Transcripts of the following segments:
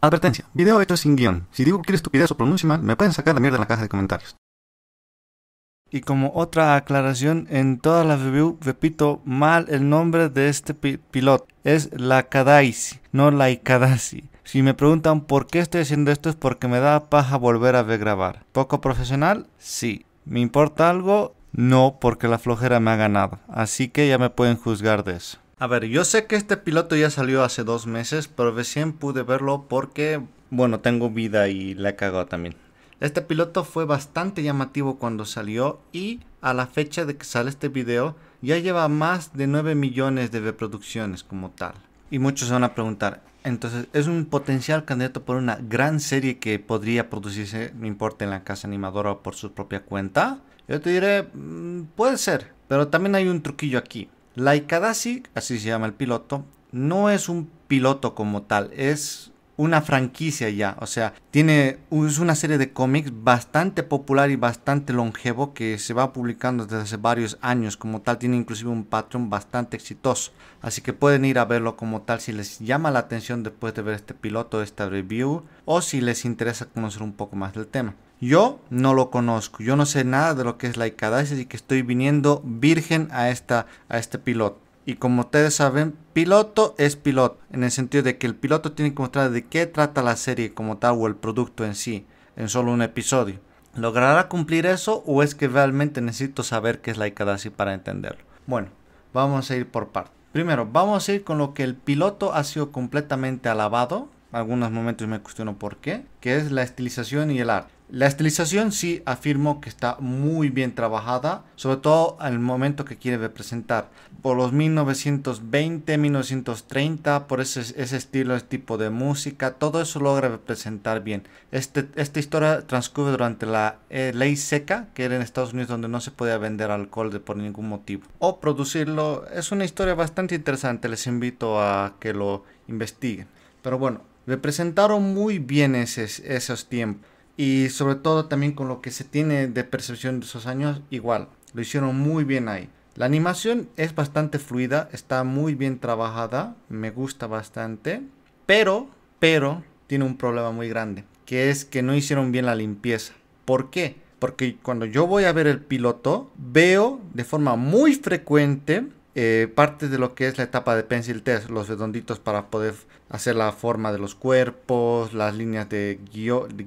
Advertencia, video hecho sin guión. Si digo cualquier estupidez o pronuncio mal, me pueden sacar la mierda en la caja de comentarios. Y como otra aclaración, en todas las reviews repito mal el nombre de este piloto. Es la Kadaisi, no la Ikadasi. Si me preguntan por qué estoy haciendo esto es porque me da paja volver a grabar. ¿Poco profesional? Sí. ¿Me importa algo? No, porque la flojera me ha ganado. Así que ya me pueden juzgar de eso. A ver, yo sé que este piloto ya salió hace dos meses, pero recién pude verlo porque, bueno, tengo vida y la cagado también. Este piloto fue bastante llamativo cuando salió y a la fecha de que sale este video ya lleva más de 9 millones de reproducciones como tal. Y muchos se van a preguntar, entonces es un potencial candidato por una gran serie que podría producirse, no importa en la casa animadora o por su propia cuenta. Yo te diré, mm, puede ser, pero también hay un truquillo aquí. Ikadasi, así se llama el piloto, no es un piloto como tal, es una franquicia ya, o sea, tiene es una serie de cómics bastante popular y bastante longevo que se va publicando desde hace varios años, como tal tiene inclusive un Patreon bastante exitoso, así que pueden ir a verlo como tal si les llama la atención después de ver este piloto, esta review o si les interesa conocer un poco más del tema. Yo no lo conozco, yo no sé nada de lo que es la Icadasis y que estoy viniendo virgen a, esta, a este piloto. Y como ustedes saben, piloto es piloto, en el sentido de que el piloto tiene que mostrar de qué trata la serie como tal o el producto en sí, en solo un episodio. ¿Logrará cumplir eso o es que realmente necesito saber qué es la Icadasis para entenderlo? Bueno, vamos a ir por partes. Primero, vamos a ir con lo que el piloto ha sido completamente alabado. Algunos momentos me cuestiono por qué, que es la estilización y el arte. La estilización sí afirmo que está muy bien trabajada, sobre todo al momento que quiere representar. Por los 1920, 1930, por ese, estilo, ese tipo de música, todo eso logra representar bien. Este, esta historia transcurre durante la eh, ley seca, que era en Estados Unidos donde no se podía vender alcohol por ningún motivo. O producirlo, es una historia bastante interesante, les invito a que lo investiguen. Pero bueno, representaron muy bien ese, esos tiempos y sobre todo también con lo que se tiene de percepción de esos años, igual, lo hicieron muy bien ahí. La animación es bastante fluida, está muy bien trabajada, me gusta bastante, pero, pero, tiene un problema muy grande, que es que no hicieron bien la limpieza. ¿Por qué? Porque cuando yo voy a ver el piloto, veo de forma muy frecuente eh, parte de lo que es la etapa de pencil test, los redonditos para poder hacer la forma de los cuerpos, las líneas de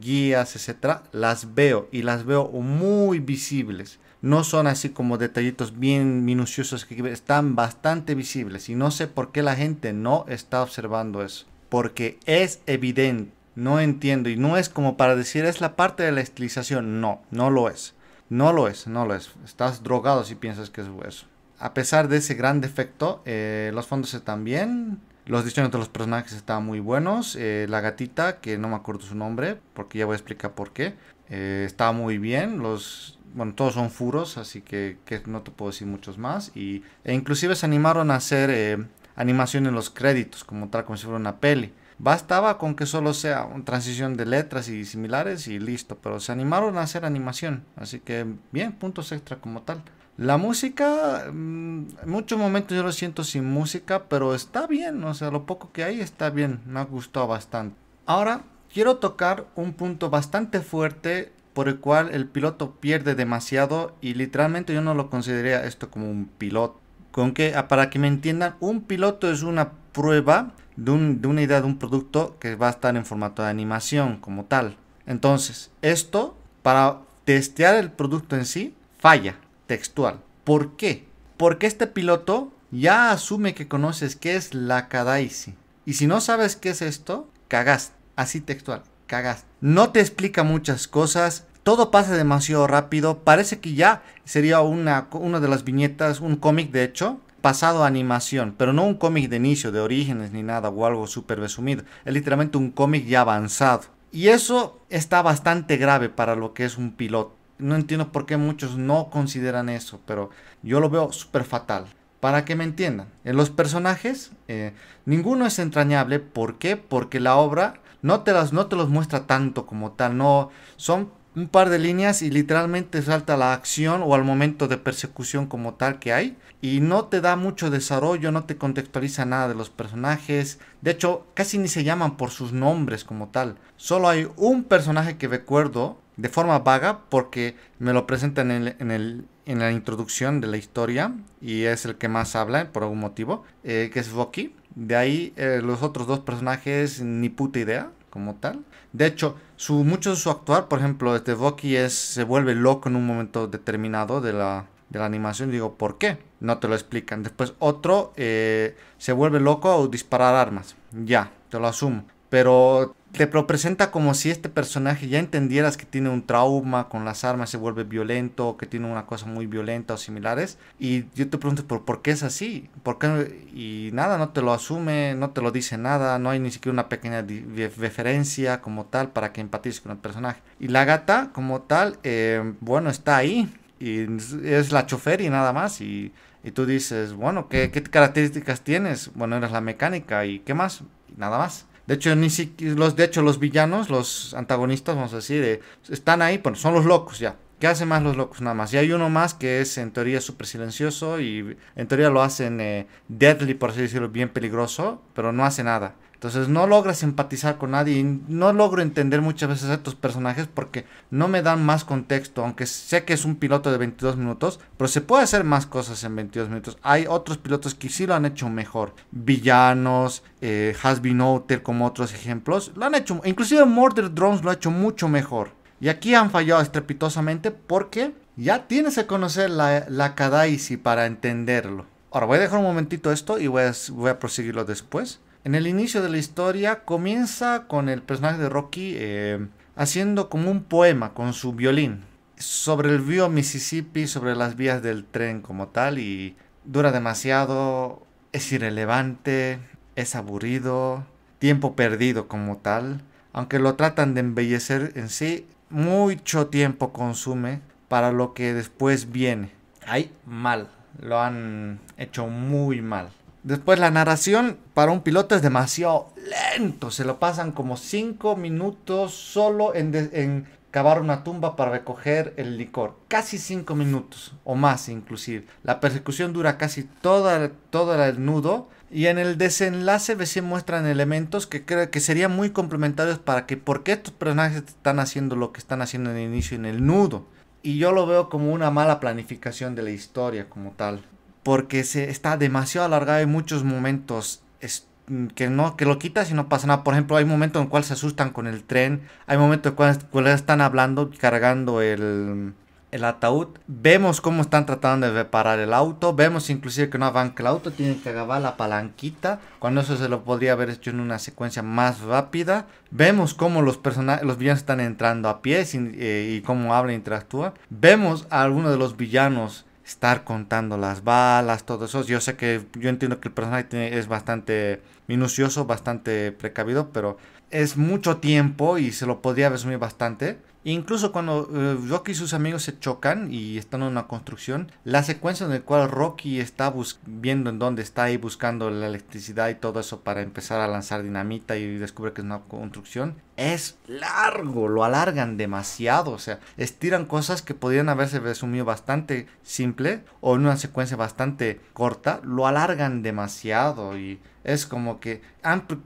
guías, etcétera, las veo y las veo muy visibles. No son así como detallitos bien minuciosos que están bastante visibles y no sé por qué la gente no está observando eso, porque es evidente. No entiendo y no es como para decir es la parte de la estilización, no, no lo es. No lo es, no lo es. Estás drogado si piensas que es eso a pesar de ese gran defecto, eh, los fondos están bien. Los diseños de los personajes están muy buenos. Eh, la gatita, que no me acuerdo su nombre, porque ya voy a explicar por qué. estaba eh, está muy bien. Los, bueno, todos son furos, así que, no te puedo decir muchos más. Y, e inclusive se animaron a hacer animación en los créditos, como tal, como si fuera una peli. Bastaba con que solo sea una transición de letras y similares y listo. Pero se animaron a hacer animación. Así que bien, puntos extra como tal. La música, mm, en muchos momentos yo lo siento sin música, pero está bien, o sea, lo poco que hay está bien, me ha gustado bastante. Ahora quiero tocar un punto bastante fuerte por el cual el piloto pierde demasiado y literalmente yo no lo consideraría esto como un piloto. Con que, ah, para que me entiendan, un piloto es una prueba de, de una idea de un producto que va a estar en formato de animación como tal. Entonces, esto para testear el producto en sí falla textual. ¿Por qué? Porque este piloto ya asume que conoces qué es la cadaisi. Y si no sabes qué es esto, cagaste. Así textual, cagaste. No te explica muchas cosas, todo pasa demasiado rápido. Parece que ya sería una, una de las viñetas, un cómic de hecho, pasado a animación, pero no un cómic de inicio, de orígenes ni nada o algo súper resumido. Es literalmente un cómic ya avanzado. Y eso está bastante grave para lo que es un piloto no entiendo por qué muchos no consideran eso, pero yo lo veo súper fatal. Para que me entiendan, en los personajes, eh, ninguno es entrañable. ¿Por qué? Porque la obra no te, las, no te los muestra tanto como tal. No, son un par de líneas y literalmente salta la acción o al momento de persecución como tal que hay. Y no te da mucho desarrollo, no te contextualiza nada de los personajes. De hecho, casi ni se llaman por sus nombres como tal. Solo hay un personaje que recuerdo de forma vaga porque me lo presentan en, en, la introducción de la historia y es el que más habla por algún motivo, eh, que es Voki. De ahí eh, los otros dos personajes ni puta idea como tal. De hecho, su, mucho de su actuar, por ejemplo, este Rocky es, se vuelve loco en un momento determinado de la, de la animación. Digo, ¿por qué? No te lo explican. Después otro eh, se vuelve loco o disparar armas. Ya, te lo asumo. Pero te presenta como si este personaje ya entendieras que tiene un trauma con las armas, se vuelve violento, que tiene una cosa muy violenta o similares. Y yo te pregunto, ¿por, ¿por qué es así? ¿Por Y nada, no te lo asume, no te lo dice nada, no hay ni siquiera una pequeña referencia como tal para que empatices con el personaje. Y la gata, como tal, eh, bueno, está ahí. Y es la chofer y nada más. Y, tú dices, bueno, ¿qué, características tienes? Bueno, eres la mecánica y ¿qué más? nada más. De hecho, ni los, de hecho, los villanos, los antagonistas, vamos a decir, están ahí, bueno, son los locos ya. ¿Qué hacen más los locos? Nada más. Y hay uno más que es en teoría súper silencioso y en teoría lo hacen eh, deadly, por así decirlo, bien peligroso, pero no hace nada. Entonces no logras simpatizar con nadie y no logro entender muchas veces a estos personajes porque no me dan más contexto, aunque sé que es un piloto de 22 minutos, pero se puede hacer más cosas en 22 minutos. Hay otros pilotos que sí lo han hecho mejor, villanos, eh, Has Been Outer como otros ejemplos, lo han hecho, inclusive Murder Drones lo ha hecho mucho mejor. Y aquí han fallado estrepitosamente porque ya tienes que conocer la, la para entenderlo. Ahora voy a dejar un momentito esto y voy a, voy a proseguirlo después. En el inicio de la historia comienza con el personaje de Rocky eh, haciendo como un poema con su violín sobre el río Mississippi, sobre las vías del tren como tal y dura demasiado, es irrelevante, es aburrido, tiempo perdido como tal, aunque lo tratan de embellecer en sí, mucho tiempo consume para lo que después viene. Hay mal, lo han hecho muy mal. Después la narración para un piloto es demasiado lento. Se lo pasan como 5 minutos solo en, cavar una tumba para recoger el licor. Casi 5 minutos o más inclusive. La persecución dura casi todo, el nudo. Y en el desenlace se muestran elementos que que serían muy complementarios para que por qué estos personajes están haciendo lo que están haciendo en el inicio en el nudo. Y yo lo veo como una mala planificación de la historia como tal porque se está demasiado alargado. Hay muchos momentos mm, que no que lo quitas y no pasa nada. Por ejemplo, hay momentos en los cual se asustan con el tren, hay momentos en cual, están hablando, cargando el, ataúd. Vemos cómo están tratando de reparar el auto. Vemos inclusive que no avanza el auto. Tienen que agarrar la palanquita. Cuando eso se lo podría haber hecho en una secuencia más rápida. Vemos cómo los personajes, los villanos están entrando a pie eh, y cómo hablan e interactúan. Vemos a algunos de los villanos estar contando las balas, todo eso. Yo sé que yo entiendo que el personaje es bastante minucioso, bastante precavido, pero es mucho tiempo y se lo podría resumir bastante. Incluso cuando eh, Rocky y sus amigos se chocan y están en una construcción, la secuencia en la cual Rocky está viendo en dónde está y buscando la electricidad y todo eso para empezar a lanzar dinamita y descubre que es una construcción, es largo, lo alargan demasiado, o sea, estiran cosas que podrían haberse resumido bastante simple o en una secuencia bastante corta, lo alargan demasiado y es como que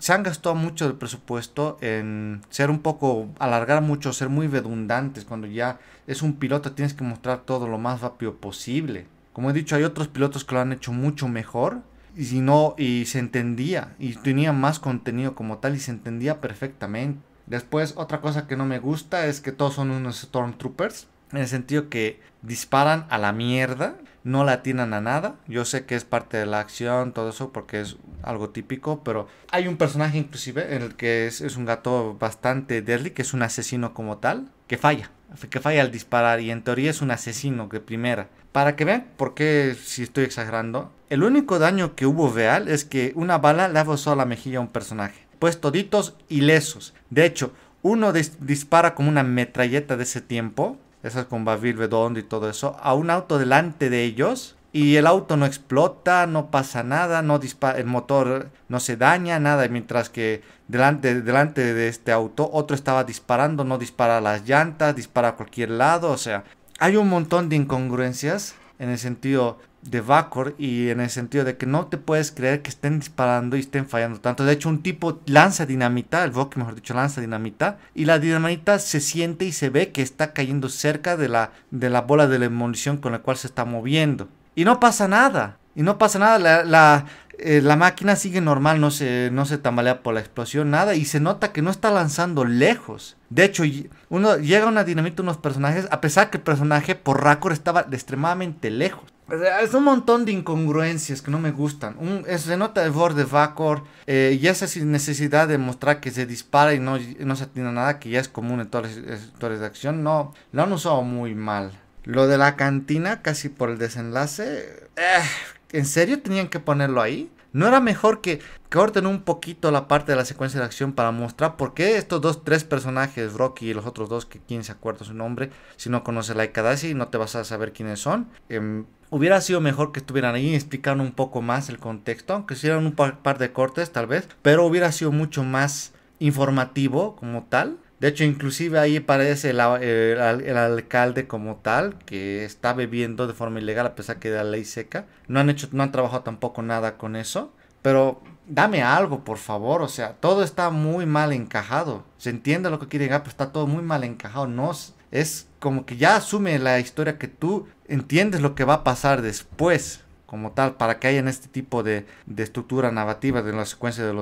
se han gastado mucho del presupuesto en ser un poco, alargar mucho, ser muy redundantes. Cuando ya es un piloto tienes que mostrar todo lo más rápido posible. Como he dicho, hay otros pilotos que lo han hecho mucho mejor y si no, y se entendía y tenía más contenido como tal y se entendía perfectamente. Después, otra cosa que no me gusta es que todos son unos Stormtroopers en el sentido que disparan a la mierda, no la atinan a nada. Yo sé que es parte de la acción, todo eso, porque es algo típico, pero hay un personaje inclusive en el que es, un gato bastante deadly, que es un asesino como tal, que falla, que falla al disparar y en teoría es un asesino de primera. Para que vean por qué si estoy exagerando, el único daño que hubo real es que una bala le ha a la mejilla a un personaje. Pues toditos ilesos. De hecho, uno dispara como una metralleta de ese tiempo esas con bavir, redondo y todo eso, a un auto delante de ellos y el auto no explota, no pasa nada, no el motor no se daña, nada, mientras que delante, delante de este auto otro estaba disparando, no dispara las llantas, dispara a cualquier lado, o sea, hay un montón de incongruencias en el sentido de Vakor y en el sentido de que no te puedes creer que estén disparando y estén fallando tanto. De hecho, un tipo lanza dinamita, el Vok mejor dicho lanza dinamita y la dinamita se siente y se ve que está cayendo cerca de la, de la bola de la munición con la cual se está moviendo. Y no pasa nada. Y no pasa nada, la, eh, la, máquina sigue normal, no se, no se tambalea por la explosión, nada. Y se nota que no está lanzando lejos. De hecho, uno, llega una dinamita unos personajes, a pesar que el personaje por Racor estaba extremadamente lejos. Es un montón de incongruencias que no me gustan. es, se nota el borde vacor eh, y esa necesidad de mostrar que se dispara y no, no se atina nada, que ya es común en todas las sectores de acción. No, lo han usado muy mal. Lo de la cantina, casi por el desenlace. Eh, ¿En serio tenían que ponerlo ahí? ¿No era mejor que corten un poquito la parte de la secuencia de acción para mostrar por qué estos dos, tres personajes, Rocky y los otros dos, que quién se acuerda su nombre, si no conoces la Ikadasi y no te vas a saber quiénes son? Em, hubiera sido mejor que estuvieran ahí explicando un poco más el contexto, aunque hicieran un par de cortes tal vez, pero hubiera sido mucho más informativo como tal de hecho, inclusive ahí aparece el, alcalde como tal, que está bebiendo de forma ilegal a pesar que la ley seca. No han hecho, no han trabajado tampoco nada con eso. Pero dame algo, por favor. O sea, todo está muy mal encajado. Se entiende lo que quiere llegar, pero pues está todo muy mal encajado. No, es como que ya asume la historia que tú entiendes lo que va a pasar después como tal para que en este tipo de, estructura narrativa de la secuencia de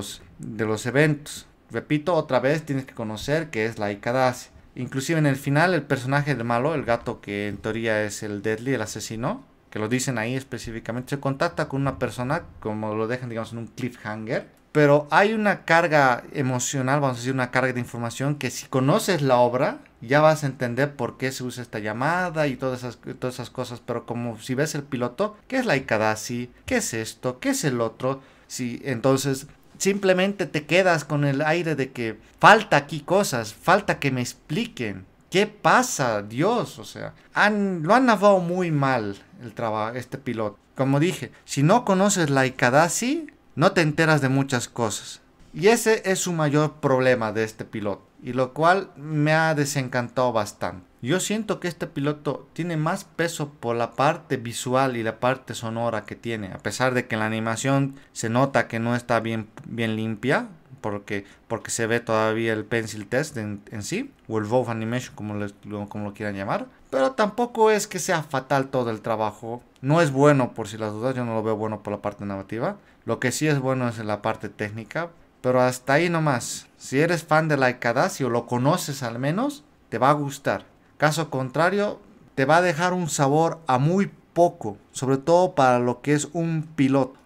los eventos. Repito, otra vez tienes que conocer que es la Ikadase. Inclusive en el final el personaje de malo, el gato que en teoría es el Deadly, el asesino, que lo dicen ahí específicamente, se contacta con una persona, como lo dejan digamos en un cliffhanger, pero hay una carga emocional, vamos a decir una carga de información que si conoces la obra ya vas a entender por qué se usa esta llamada y todas esas, todas esas cosas, pero como si ves el piloto, ¿qué es la Ikadasi? ¿Qué es esto? ¿Qué es el otro? Sí, entonces simplemente te quedas con el aire de que falta aquí cosas, falta que me expliquen. ¿Qué pasa, Dios? O sea, han, lo han lavado muy mal el trabajo, este piloto. Como dije, si no conoces la Ikadasi, no te enteras de muchas cosas. Y ese es su mayor problema de este piloto, y lo cual me ha desencantado bastante. Yo siento que este piloto tiene más peso por la parte visual y la parte sonora que tiene, a pesar de que en la animación se nota que no está bien, bien limpia, porque, porque se ve todavía el pencil test en, sí, o el Wolf Animation, como, como lo quieran llamar. Pero tampoco es que sea fatal todo el trabajo. No es bueno por si las dudas, yo no lo veo bueno por la parte narrativa. Lo que sí es bueno es en la parte técnica. Pero hasta ahí nomás. Si eres fan de Laika o lo conoces al menos, te va a gustar. Caso contrario, te va a dejar un sabor a muy poco, sobre todo para lo que es un piloto.